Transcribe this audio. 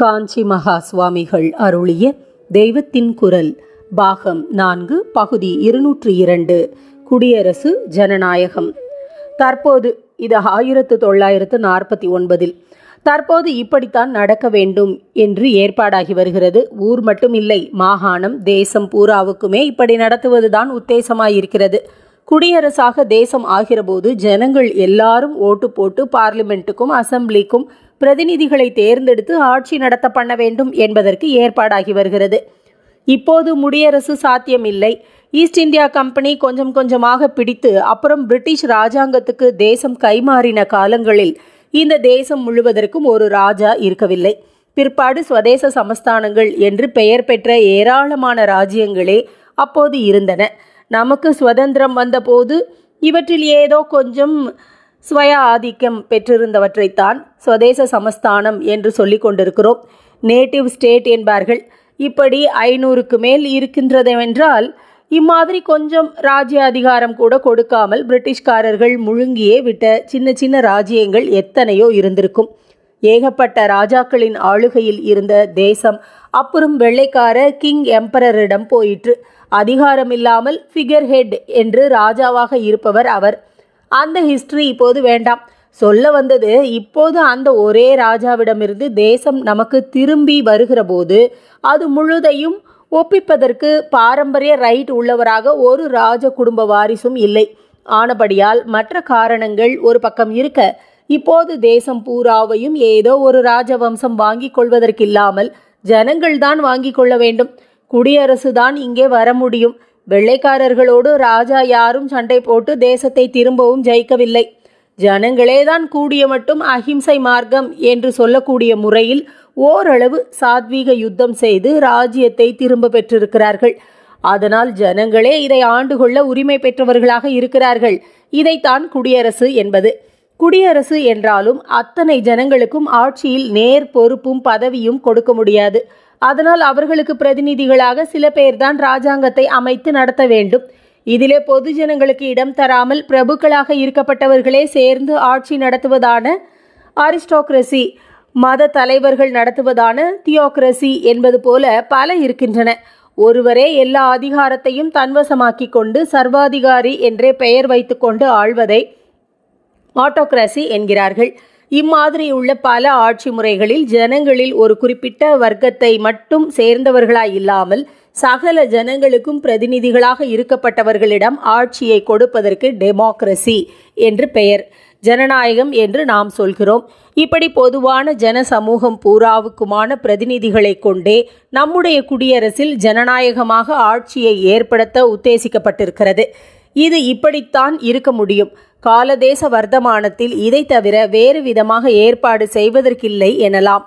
காஞ்சி மகா சுவாமிகள் அருளிய தெய்வத்தின் குரல் பாகம் நான்கு பகுதி இருநூற்றி இரண்டு குடியரசு ஜனநாயகம் தற்போது இது ஆயிரத்து தொள்ளாயிரத்து நாற்பத்தி ஒன்பதில் தற்போது இப்படித்தான் நடக்க வேண்டும் என்று ஏற்பாடாகி வருகிறது ஊர் மட்டும் இல்லை மாகாணம் தேசம் பூராவுக்குமே இப்படி நடத்துவதுதான் உத்தேசமாயிருக்கிறது குடியரசாக தேசம் ஆகிறபோது ஜனங்கள் எல்லாரும் ஓட்டு போட்டு பார்லிமெண்ட்டுக்கும் அசம்பிளிக்கும் பிரதிநிதிகளை தேர்ந்தெடுத்து ஆட்சி நடத்த பண்ண வேண்டும் என்பதற்கு ஏற்பாடாகி வருகிறது இப்போது முடியரசு சாத்தியமில்லை ஈஸ்ட் இந்தியா கம்பெனி கொஞ்சம் கொஞ்சமாக பிடித்து அப்புறம் பிரிட்டிஷ் ராஜாங்கத்துக்கு தேசம் கைமாறின காலங்களில் இந்த தேசம் முழுவதற்கும் ஒரு ராஜா இருக்கவில்லை பிற்பாடு சுவதேச சமஸ்தானங்கள் என்று பெயர் பெற்ற ஏராளமான ராஜ்யங்களே அப்போது இருந்தன நமக்கு சுதந்திரம் வந்தபோது இவற்றில் ஏதோ கொஞ்சம் சுய ஆதிக்கம் பெற்றிருந்தவற்றைத்தான் சுவதேச சமஸ்தானம் என்று சொல்லி கொண்டிருக்கிறோம் நேட்டிவ் ஸ்டேட் என்பார்கள் இப்படி ஐநூறுக்கு மேல் இருக்கின்றதென்றால் இம்மாதிரி கொஞ்சம் ராஜ்ய அதிகாரம் கூட கொடுக்காமல் பிரிட்டிஷ்காரர்கள் முழுங்கியே விட்ட சின்ன சின்ன ராஜ்யங்கள் எத்தனையோ இருந்திருக்கும் ஏகப்பட்ட ராஜாக்களின் ஆளுகையில் இருந்த தேசம் அப்புறம் வெள்ளைக்கார கிங் எம்பரரிடம் போயிற்று அதிகாரம் இல்லாமல் ஃபிகர் ஹெட் என்று ராஜாவாக இருப்பவர் அவர் அந்த ஹிஸ்ட்ரி இப்போது வேண்டாம் சொல்ல வந்தது இப்போது அந்த ஒரே ராஜாவிடமிருந்து தேசம் நமக்கு திரும்பி வருகிற போது அது முழுதையும் ஒப்பிப்பதற்கு பாரம்பரிய ரைட் உள்ளவராக ஒரு ராஜ குடும்ப வாரிசும் இல்லை ஆனபடியால் மற்ற காரணங்கள் ஒரு பக்கம் இருக்க இப்போது தேசம் பூராவையும் ஏதோ ஒரு ராஜவம்சம் வாங்கி கொள்வதற்கில்லாமல் ஜனங்கள்தான் வாங்கி கொள்ள வேண்டும் குடியரசு தான் இங்கே வர முடியும் வெள்ளைக்காரர்களோடு ராஜா யாரும் சண்டை போட்டு தேசத்தை திரும்பவும் ஜெயிக்கவில்லை ஜனங்களேதான் கூடிய மட்டும் அஹிம்சை மார்க்கம் என்று சொல்லக்கூடிய முறையில் ஓரளவு சாத்வீக யுத்தம் செய்து ராஜ்யத்தை திரும்ப பெற்றிருக்கிறார்கள் அதனால் ஜனங்களே இதை ஆண்டு கொள்ள உரிமை பெற்றவர்களாக இருக்கிறார்கள் இதைத்தான் குடியரசு என்பது குடியரசு என்றாலும் அத்தனை ஜனங்களுக்கும் ஆட்சியில் நேர் பொறுப்பும் பதவியும் கொடுக்க முடியாது அதனால் அவர்களுக்கு பிரதிநிதிகளாக சில பேர்தான் ராஜாங்கத்தை அமைத்து நடத்த வேண்டும் இதிலே பொதுஜனங்களுக்கு இடம் தராமல் பிரபுக்களாக இருக்கப்பட்டவர்களே சேர்ந்து ஆட்சி நடத்துவதான அரிஸ்டோக்ரசி மத தலைவர்கள் நடத்துவதான தியோக்ரசி என்பது போல பல இருக்கின்றன ஒருவரே எல்லா அதிகாரத்தையும் தன்வசமாக்கி கொண்டு சர்வாதிகாரி என்றே பெயர் வைத்துக்கொண்டு ஆள்வதை ஆட்டோக்ரசி என்கிறார்கள் இம்மாதிரி உள்ள பல ஆட்சி முறைகளில் ஜனங்களில் ஒரு குறிப்பிட்ட வர்க்கத்தை மட்டும் சேர்ந்தவர்களாய் இல்லாமல் சகல ஜனங்களுக்கும் பிரதிநிதிகளாக இருக்கப்பட்டவர்களிடம் ஆட்சியை கொடுப்பதற்கு டெமோக்ரசி என்று பெயர் ஜனநாயகம் என்று நாம் சொல்கிறோம் இப்படி பொதுவான ஜன சமூகம் பூராவுக்குமான பிரதிநிதிகளை கொண்டே நம்முடைய குடியரசில் ஜனநாயகமாக ஆட்சியை ஏற்படுத்த உத்தேசிக்கப்பட்டிருக்கிறது இது இப்படித்தான் இருக்க முடியும் காலதேச வர்த்தமானத்தில் இதை தவிர வேறு விதமாக ஏற்பாடு செய்வதற்கில்லை எனலாம்